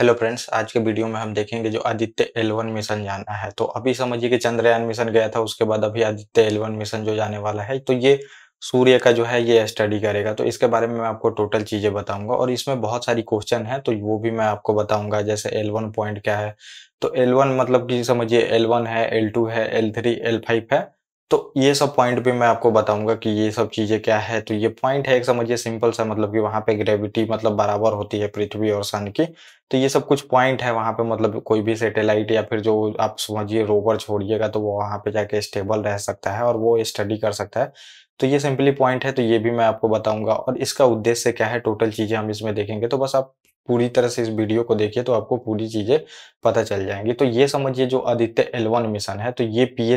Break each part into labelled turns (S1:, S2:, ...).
S1: hello friends आज के video में हम देखेंगे जो आदित्य एलवन मिशन जाना है तो अभी समझिए कि चंद्रयान मिशन गया था उसके बाद अभी आदित्य एलवन मिशन जो जाने वाला है तो ये सूर्य का जो है ये स्टडी करेगा तो इसके बारे में मैं आपको टोटल चीज़ें बताऊंगा और इसमें बहुत सारी क्वेश्चन है तो वो भी मैं आपको बताऊंगा जैसे एल वन पॉइंट क्या है तो एल वन मतलब कि समझिए एल वन है एल टू है एल थ्री एल फाइव है तो ये सब पॉइंट पे मैं आपको बताऊंगा कि ये सब चीज़ें क्या है तो ये पॉइंट है एक समझिए सिंपल सा मतलब कि वहां पे ग्रेविटी मतलब बराबर होती है पृथ्वी और सन की तो ये सब कुछ पॉइंट है वहां पे मतलब कोई भी सैटेलाइट या फिर जो आप समझिए रोवर छोड़िएगा तो वो वहां पे जाके स्टेबल रह सकता है और वो स्टडी कर सकता है तो ये सिंपली पॉइंट है तो ये भी मैं आपको बताऊंगा और इसका उद्देश्य क्या है टोटल चीज़ें हम इसमें देखेंगे तो बस आप पूरी तरह से इस वीडियो को देखिए तो आपको पूरी चीज़ें पता चल जाएंगी तो ये समझिए जो आदित्य एलवन मिशन है तो ये पी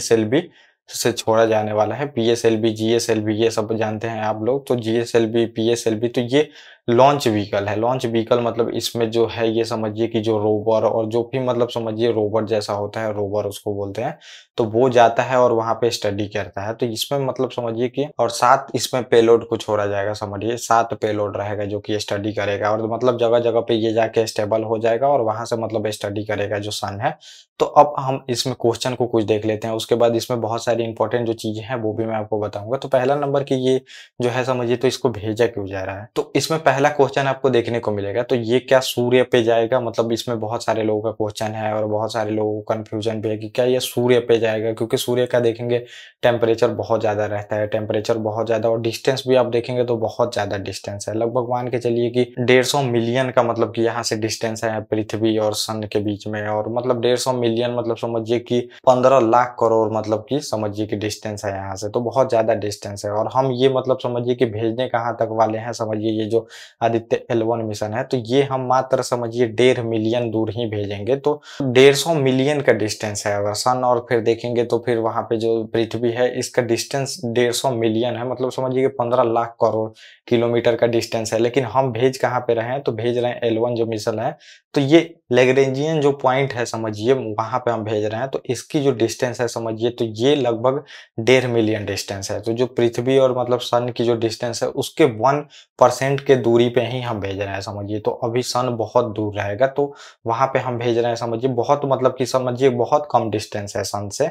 S1: से छोड़ा जाने वाला है P S L V G S L V ये सब जानते हैं आप लोग तो G S L V P S L V तो ये लॉन्च व्हीकल है लॉन्च व्हीकल मतलब इसमें जो है ये समझिए कि जो रोवर और जो भी मतलब समझिए रोबर जैसा होता है रोवर उसको बोलते हैं तो वो जाता है और वहां पे स्टडी करता है तो इसमें मतलब समझिए कि और सात इसमें पेलोड को छोड़ा जाएगा समझिए सात पेलोड रहेगा जो कि स्टडी करेगा और मतलब जगह जगह पे ये जाके स्टेबल हो जाएगा और वहां से मतलब स्टडी करेगा जो सन है तो अब हम इसमें क्वेश्चन को कुछ देख लेते हैं उसके बाद इसमें बहुत सारी इंपॉर्टेंट जो चीजें हैं वो भी मैं आपको बताऊंगा तो पहला नंबर की ये जो है समझिए तो इसको भेजा क्यों जा रहा है तो इसमें पहला क्वेश्चन आपको देखने को मिलेगा तो ये क्या सूर्य पे जाएगा मतलब इसमें बहुत सारे लोगों का क्वेश्चन है और बहुत सारे लोगों को कन्फ्यूजन भी है कि क्या ये सूर्य पे जाएगा क्योंकि सूर्य का देखेंगे टेम्परेचर बहुत ज़्यादा रहता है टेम्परेचर बहुत ज़्यादा और डिस्टेंस भी आप देखेंगे तो बहुत ज़्यादा डिस्टेंस है लगभग मान के चलिए कि डेढ़ मिलियन का मतलब कि यहाँ से डिस्टेंस है पृथ्वी और सन के बीच में और मतलब डेढ़ मिलियन मतलब समझिए कि पंद्रह लाख करोड़ मतलब कि समझिए कि डिस्टेंस है यहाँ से तो बहुत ज़्यादा डिस्टेंस है और हम ये मतलब समझिए कि भेजने कहाँ तक वाले हैं समझिए ये जो आदित्य एल वन मिशन है तो ये हम मात्र समझिए डेढ़ मिलियन दूर ही भेजेंगे तो डेढ़ सौ मिलियन का डिस्टेंस है अगर सन और फिर देखेंगे तो फिर वहां पे जो पृथ्वी है इसका डिस्टेंस डेढ़ सौ मिलियन है मतलब समझिए पंद्रह लाख करोड़ किलोमीटर का डिस्टेंस है लेकिन हम भेज कहाँ पे रहे हैं तो भेज रहे हैं एल वन जो मिशन है तो ये लेग्रेंजियन जो पॉइंट है समझिए वहां पे हम भेज रहे हैं तो इसकी जो डिस्टेंस है समझिए तो ये लगभग डेढ़ मिलियन डिस्टेंस है तो जो पृथ्वी और मतलब सन की जो डिस्टेंस है उसके वन परसेंट के दूर दूरी पे ही हम भेज रहे हैं समझिए तो अभी सन बहुत दूर रहेगा तो वहां पे हम भेज रहे हैं समझिए बहुत मतलब कि समझिए बहुत कम डिस्टेंस है सन से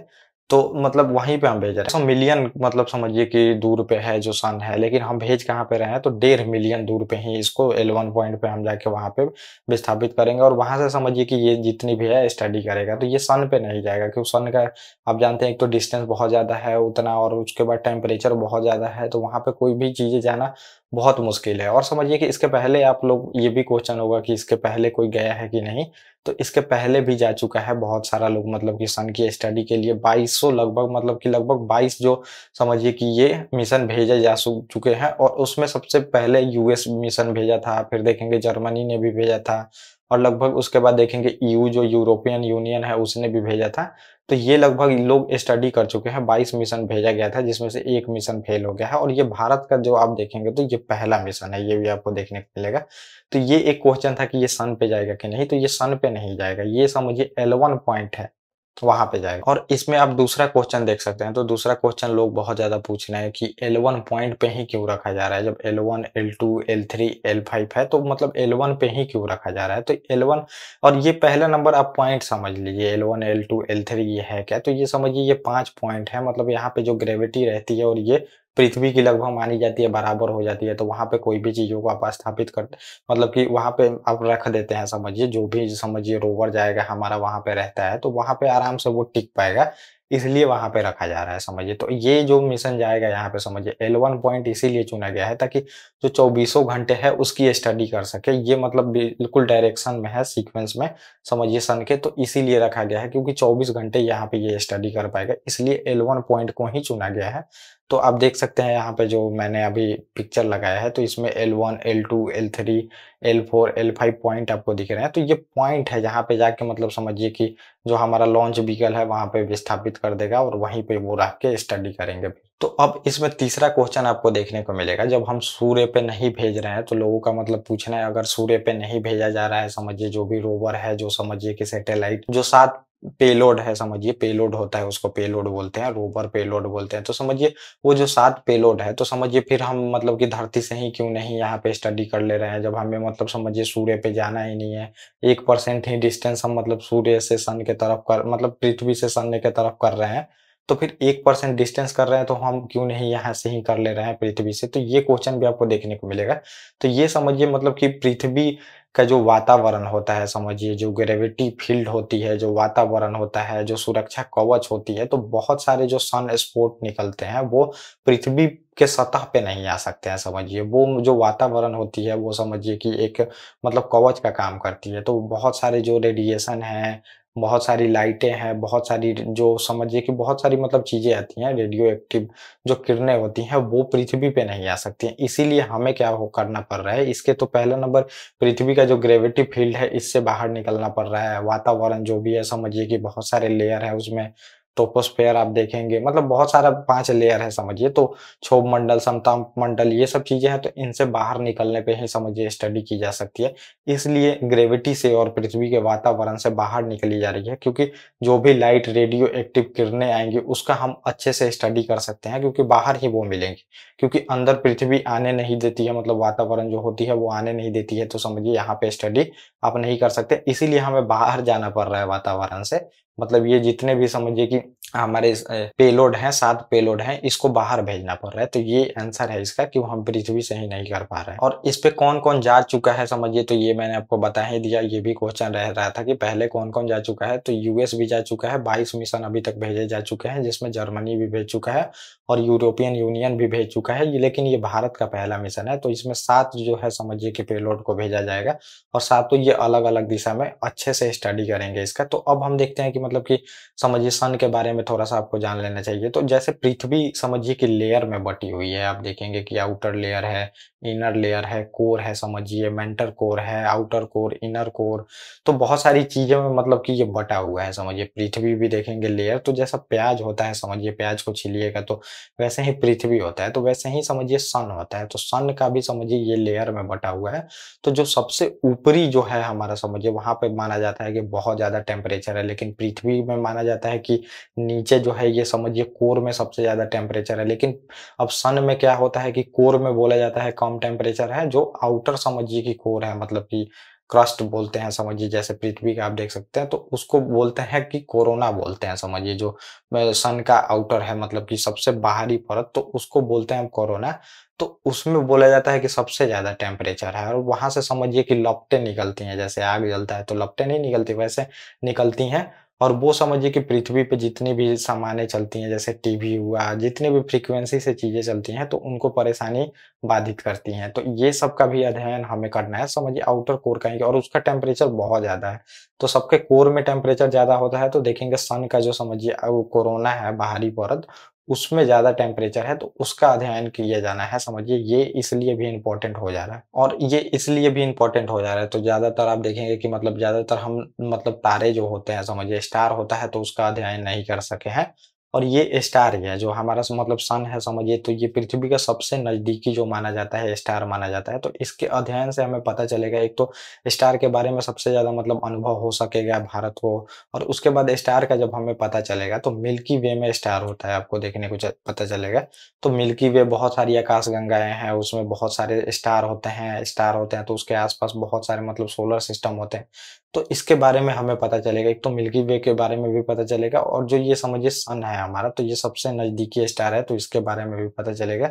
S1: तो मतलब वहीं पे हम भेज रहे हैं सौ मिलियन मतलब समझिए कि दूर पे है जो सन है लेकिन हम भेज कहाँ पे रहे हैं तो डेढ़ मिलियन दूर पे ही इसको एल वन पॉइंट पे हम जाके वहाँ पे विस्थापित करेंगे और वहां से समझिए कि ये जितनी भी है स्टडी करेगा तो ये सन पे नहीं जाएगा क्योंकि सन का आप जानते हैं एक तो डिस्टेंस बहुत ज़्यादा है उतना और उसके बाद टेम्परेचर बहुत ज़्यादा है तो वहाँ पर कोई भी चीज़ें जाना बहुत मुश्किल है और समझिए कि इसके पहले आप लोग ये भी क्वेश्चन होगा कि इसके पहले कोई गया है कि नहीं तो इसके पहले भी जा चुका है बहुत सारा लोग मतलब कि सन की स्टडी के लिए 2200 लगभग मतलब कि लगभग 22 जो समझिए कि ये मिशन भेजे जा चुके हैं और उसमें सबसे पहले यूएस मिशन भेजा था फिर देखेंगे जर्मनी ने भी भेजा था और लगभग उसके बाद देखेंगे ईयू e जो यूरोपियन यूनियन है उसने भी भेजा था तो ये लगभग लोग स्टडी कर चुके हैं 22 मिशन भेजा गया था जिसमें से एक मिशन फेल हो गया है और ये भारत का जो आप देखेंगे तो ये पहला मिशन है ये भी आपको देखने को मिलेगा तो ये एक क्वेश्चन था कि ये सन पे जाएगा कि नहीं तो ये सन पे नहीं जाएगा ये समझिए एलवन पॉइंट है वहां पे जाएगा और इसमें आप दूसरा क्वेश्चन देख सकते हैं तो दूसरा क्वेश्चन लोग बहुत ज्यादा पूछ रहे हैं कि L1 पॉइंट पे ही क्यों रखा जा रहा है जब L1, L2, L3, L5 है तो मतलब L1 पे ही क्यों रखा जा रहा है तो L1 और ये पहला नंबर आप पॉइंट समझ लीजिए L1, L2, L3 ये है क्या तो ये समझिए ये पांच पॉइंट है मतलब यहाँ पे जो ग्रेविटी रहती है और ये पृथ्वी की लगभग मानी जाती है बराबर हो जाती है तो वहाँ पे कोई भी चीज़ों को आप स्थापित कर मतलब कि वहाँ पे आप रख देते हैं समझिए जो भी समझिए रोवर जाएगा हमारा वहाँ पे रहता है तो वहाँ पे आराम से वो टिक पाएगा इसलिए वहाँ पे रखा जा रहा है समझिए तो ये जो मिशन जाएगा यहाँ पे समझिए एल वन पॉइंट इसीलिए चुना गया है ताकि जो चौबीसों घंटे है उसकी स्टडी कर सके ये मतलब बिल्कुल डायरेक्शन में है सीक्वेंस में समझिए सन के तो इसीलिए रखा गया है क्योंकि 24 घंटे यहाँ पे ये स्टडी कर पाएगा इसलिए एल वन पॉइंट को ही चुना गया है तो आप देख सकते हैं यहाँ पे जो मैंने अभी पिक्चर लगाया है तो इसमें L1, L2, L3, L4, L5 point आपको दिख रहे हैं तो ये पॉइंट है जहाँ पे जाके मतलब समझिए कि जो हमारा लॉन्च व्हीकल है वहाँ पे विस्थापित कर देगा और वहीं पे वो रख के स्टडी करेंगे तो अब इसमें तीसरा क्वेश्चन आपको देखने को मिलेगा जब हम सूर्य पे नहीं भेज रहे हैं तो लोगों का मतलब पूछना है अगर सूर्य पे नहीं भेजा जा रहा है समझिए जो भी रोवर है जो समझिए कि सैटेलाइट जो सात पेलोड है समझिए पेलोड होता है उसको पेलोड बोलते हैं रोवर पेलोड बोलते हैं तो समझिए वो जो सात पेलोड है तो समझिए फिर हम मतलब कि धरती से ही क्यों नहीं यहाँ पे स्टडी कर ले रहे हैं जब हमें मतलब समझिए सूर्य पे जाना ही नहीं है एक परसेंट ही डिस्टेंस हम मतलब सूर्य से सन के तरफ कर मतलब पृथ्वी से सन के तरफ कर रहे हैं तो फिर एक परसेंट डिस्टेंस कर रहे हैं तो हम क्यों नहीं यहाँ से ही कर ले रहे हैं पृथ्वी से तो ये क्वेश्चन भी आपको देखने को मिलेगा तो ये समझिए मतलब कि पृथ्वी का जो वातावरण होता है समझिए जो ग्रेविटी फील्ड होती है जो वातावरण होता है जो सुरक्षा कवच होती है तो बहुत सारे जो सन स्पोर्ट निकलते हैं वो पृथ्वी के सतह पे नहीं आ सकते हैं समझिए वो जो वातावरण होती है वो समझिए कि एक मतलब कवच का काम करती है तो बहुत सारे जो रेडिएशन है बहुत सारी लाइटें हैं बहुत सारी जो समझिए कि बहुत सारी मतलब चीज़ें आती हैं रेडियो एक्टिव जो किरणें होती हैं वो पृथ्वी पे नहीं आ सकती हैं इसीलिए हमें क्या हो करना पड़ रहा है इसके तो पहला नंबर पृथ्वी का जो ग्रेविटी फील्ड है इससे बाहर निकलना पड़ रहा है वातावरण जो भी है समझिए कि बहुत सारे लेयर है उसमें टोपोस्फेयर तो आप देखेंगे मतलब बहुत सारा पांच लेयर है समझिए तो क्षोभ मंडल समता मंडल ये सब चीजें हैं तो इनसे बाहर निकलने पे ही समझिए स्टडी की जा सकती है इसलिए ग्रेविटी से और पृथ्वी के वातावरण से बाहर निकली जा रही है क्योंकि जो भी लाइट रेडियो एक्टिव किरणें आएंगी उसका हम अच्छे से स्टडी कर सकते हैं क्योंकि बाहर ही वो मिलेंगे क्योंकि अंदर पृथ्वी आने नहीं देती है मतलब वातावरण जो होती है वो आने नहीं देती है तो समझिए यहाँ पे स्टडी आप नहीं कर सकते इसीलिए हमें बाहर जाना पड़ रहा है वातावरण से मतलब ये जितने भी समझिए कि हमारे पेलोड हैं सात पेलोड हैं इसको बाहर भेजना पड़ रहा है तो ये आंसर है इसका कि हम पृथ्वी से ही नहीं कर पा रहे हैं और इस पे कौन कौन जा चुका है समझिए तो ये मैंने आपको बता ही दिया ये भी क्वेश्चन रह रहा था कि पहले कौन कौन जा चुका है तो यूएस भी जा चुका है बाईस मिशन अभी तक भेजे जा चुके हैं जिसमें जर्मनी भी भेज चुका है और यूरोपियन यूनियन भी भेज चुका है लेकिन ये भारत का पहला मिशन है तो इसमें सात जो है समझिए कि पेलोड को भेजा जाएगा और सातों ये अलग अलग दिशा में अच्छे से स्टडी करेंगे इसका तो अब हम देखते हैं कि मतलब कि समझिए सन के बारे में थोड़ा सा आपको जान लेना चाहिए तो जैसे पृथ्वी समझिए कि लेयर में बटी हुई है आप देखेंगे कि आउटर लेयर है इनर लेयर है कोर है समझिए मेंटर कोर है आउटर कोर इनर कोर तो बहुत सारी चीज़ों में मतलब कि ये बटा हुआ है समझिए पृथ्वी भी देखेंगे लेयर तो जैसा प्याज होता है समझिए प्याज को छिलिएगा तो वैसे ही पृथ्वी होता है तो वैसे ही समझिए सन होता है तो सन का भी समझिए ये लेयर में बटा हुआ है तो जो सबसे ऊपरी जो है हमारा समझिए वहां पे माना जाता है कि बहुत ज़्यादा टेम्परेचर है लेकिन पृथ्वी में माना जाता है कि नीचे जो है ये समझिए कोर में सबसे ज़्यादा टेम्परेचर है लेकिन अब सन में क्या होता है कि कोर में बोला जाता है कम टेम्परेचर है जो आउटर समझिए कि कोर है मतलब कि क्रस्ट बोलते हैं समझिए जैसे पृथ्वी का आप देख सकते हैं तो उसको बोलते हैं कि कोरोना बोलते हैं समझिए जो सन का आउटर है मतलब कि सबसे बाहरी परत तो उसको बोलते हैं कोरोना तो उसमें बोला जाता है कि सबसे ज़्यादा टेम्परेचर है और वहां से समझिए कि लपटे निकलती हैं जैसे आग जलता है तो लपटे नहीं निकलती वैसे निकलती हैं और वो समझिए कि पृथ्वी पे जितनी भी सामान्य चलती हैं जैसे टीवी हुआ जितनी भी फ्रीक्वेंसी से चीज़ें चलती हैं तो उनको परेशानी बाधित करती हैं तो ये सब का भी अध्ययन हमें करना है समझिए आउटर कोर का और उसका टेम्परेचर बहुत ज़्यादा है तो सबके कोर में टेम्परेचर ज़्यादा होता है तो देखेंगे सन का जो समझिए कोरोना है बाहरी परत उसमें ज़्यादा टेम्परेचर है तो उसका अध्ययन किया जाना है समझिए ये इसलिए भी इम्पोर्टेंट हो जा रहा है और ये इसलिए भी इम्पोर्टेंट हो जा रहा है तो ज़्यादातर आप देखेंगे कि मतलब ज़्यादातर हम मतलब तारे जो होते हैं समझिए स्टार होता है तो उसका अध्ययन नहीं कर सके हैं और ये स्टार है जो हमारा मतलब सन है समझिए तो ये पृथ्वी का सबसे नज़दीकी जो माना जाता है स्टार माना जाता है तो इसके अध्ययन से हमें पता चलेगा एक तो स्टार के बारे में सबसे ज़्यादा मतलब अनुभव हो सकेगा भारत को और उसके बाद स्टार का जब हमें पता चलेगा तो मिल्की वे में स्टार होता है आपको देखने को पता चलेगा तो मिल्की वे बहुत सारी आकाश गंगाएं हैं उसमें बहुत सारे स्टार होते हैं स्टार होते हैं तो उसके आसपास बहुत सारे मतलब सोलर सिस्टम होते हैं तो इसके बारे में हमें पता चलेगा एक तो मिल्की वे के बारे में भी पता चलेगा और जो ये समझिए सन है हमारा तो ये सबसे नज़दीकी स्टार है तो इसके बारे में भी पता चलेगा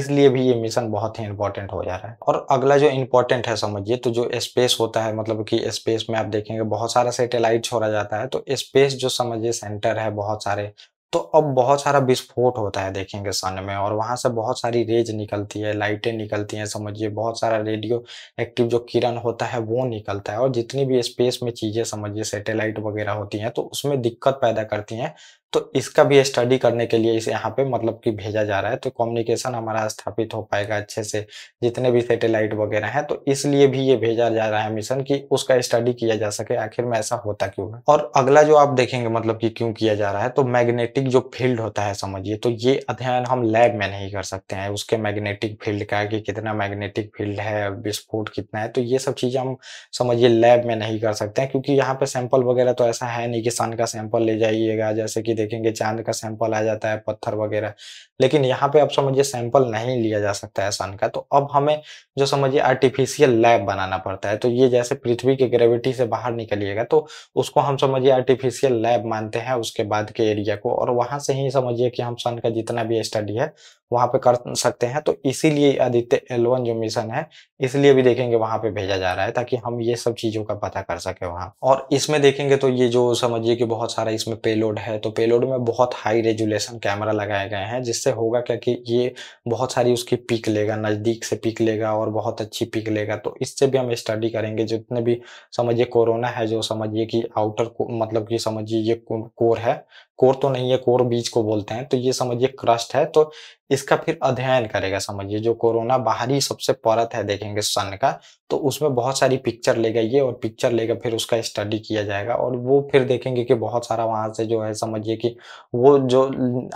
S1: इसलिए भी ये मिशन बहुत ही इंपॉर्टेंट हो जा रहा है और अगला जो इम्पोर्टेंट है समझिए तो जो स्पेस होता है मतलब कि स्पेस में आप देखेंगे बहुत सारा सेटेलाइट छोड़ा जाता है तो स्पेस जो समझिए सेंटर है बहुत सारे तो अब बहुत सारा विस्फोट होता है देखेंगे सन में और वहाँ से बहुत सारी रेज निकलती है लाइटें निकलती हैं समझिए बहुत सारा रेडियो एक्टिव जो किरण होता है वो निकलता है और जितनी भी स्पेस में चीज़ें समझिए सैटेलाइट वगैरह होती हैं तो उसमें दिक्कत पैदा करती हैं तो इसका भी स्टडी करने के लिए इसे यहाँ पे मतलब कि भेजा जा रहा है तो कम्युनिकेशन हमारा स्थापित हो पाएगा अच्छे से जितने भी सैटेलाइट वगैरह हैं तो इसलिए भी ये भेजा जा रहा है मिशन कि उसका स्टडी किया जा सके आखिर में ऐसा होता क्यों है और अगला जो आप देखेंगे मतलब कि क्यों किया जा रहा है तो मैग्नेटिक जो फील्ड होता है समझिए तो ये अध्ययन हम लैब में नहीं कर सकते हैं उसके मैग्नेटिक फील्ड का कि कितना मैग्नेटिक फील्ड है विस्फोट कितना है तो ये सब चीज़ें हम समझिए लैब में नहीं कर सकते हैं क्योंकि यहाँ पे सैंपल वगैरह तो ऐसा है नहीं कि सन का सैंपल ले जाइएगा जैसे कि देखेंगे चांद का सैंपल आ जाता है पत्थर वगैरह लेकिन यहाँ पे अब समझिए सैंपल नहीं लिया जा सकता है सन का तो अब हमें जो समझिए आर्टिफिशियल लैब बनाना पड़ता है तो ये जैसे पृथ्वी के ग्रेविटी से बाहर निकलिएगा तो उसको हम समझिए आर्टिफिशियल लैब मानते हैं उसके बाद के एरिया को और वहां से ही समझिए कि हम सन का जितना भी स्टडी है वहां पे कर सकते हैं तो इसीलिए आदित्य एलवन जो मिशन है इसलिए भी देखेंगे वहां पे भेजा जा रहा है ताकि हम ये सब चीजों का पता कर सके वहां और इसमें देखेंगे तो ये जो समझिए कि बहुत सारा इसमें पेलोड है तो पेलोड पेलोड में बहुत हाई रेजुलेशन कैमरा लगाए गए हैं जिससे होगा क्या कि ये बहुत सारी उसकी पिक लेगा नज़दीक से पिक लेगा और बहुत अच्छी पिक लेगा तो इससे भी हम स्टडी करेंगे जितने भी समझिए कोरोना है जो समझिए कि आउटर मतलब कि समझिए ये कोर है कोर तो नहीं है कोर बीच को बोलते हैं तो ये समझिए क्रस्ट है तो इसका फिर अध्ययन करेगा समझिए जो कोरोना बाहरी सबसे परत है देखेंगे सन का तो उसमें बहुत सारी पिक्चर लेगा ये और पिक्चर लेगा फिर उसका स्टडी किया जाएगा और वो फिर देखेंगे कि बहुत सारा वहां से जो है समझिए कि वो जो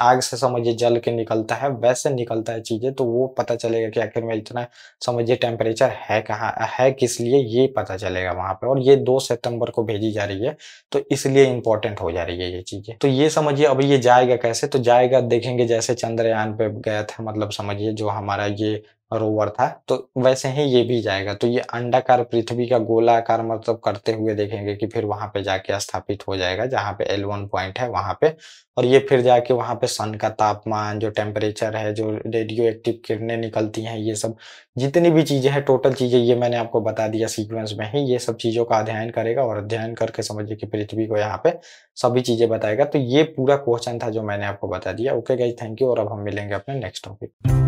S1: आग से समझिए जल के निकलता है वैसे निकलता है चीजें तो वो पता चलेगा कि आखिर में इतना समझिए टेम्परेचर है कहाँ है किस लिए ये पता चलेगा वहां पर और ये दो सेप्टेम्बर को भेजी जा रही है तो इसलिए इंपॉर्टेंट हो जा रही है ये चीजें तो ये समझिए अभी ये जाएगा कैसे तो जाएगा देखेंगे जैसे चंद्रयान पे गया था मतलब समझिए जो हमारा ये रोवर था तो वैसे ही ये भी जाएगा तो ये अंडाकार पृथ्वी का गोलाकार मतलब करते हुए देखेंगे कि फिर वहां पे जाके स्थापित हो जाएगा जहाँ पे L1 पॉइंट है वहां पे और ये फिर जाके वहां पे सन का तापमान जो टेम्परेचर है जो रेडियो एक्टिव किरणें निकलती हैं ये सब जितनी भी चीजें हैं टोटल चीजें ये मैंने आपको बता दिया सीक्वेंस में ही ये सब चीजों का अध्ययन करेगा और अध्ययन करके समझिए कि पृथ्वी को यहाँ पे सभी चीजें बताएगा तो ये पूरा क्वेश्चन था जो मैंने आपको बता दिया ओके गाइज थैंक यू और अब हम मिलेंगे अपने नेक्स्ट टॉपिक